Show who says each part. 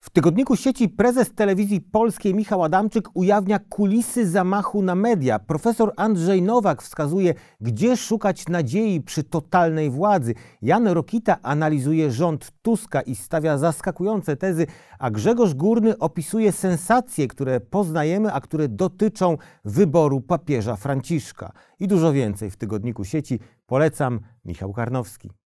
Speaker 1: W tygodniku sieci prezes telewizji polskiej Michał Adamczyk ujawnia kulisy zamachu na media. Profesor Andrzej Nowak wskazuje, gdzie szukać nadziei przy totalnej władzy. Jan Rokita analizuje rząd Tuska i stawia zaskakujące tezy, a Grzegorz Górny opisuje sensacje, które poznajemy, a które dotyczą wyboru papieża Franciszka. I dużo więcej w tygodniku sieci. Polecam Michał Karnowski.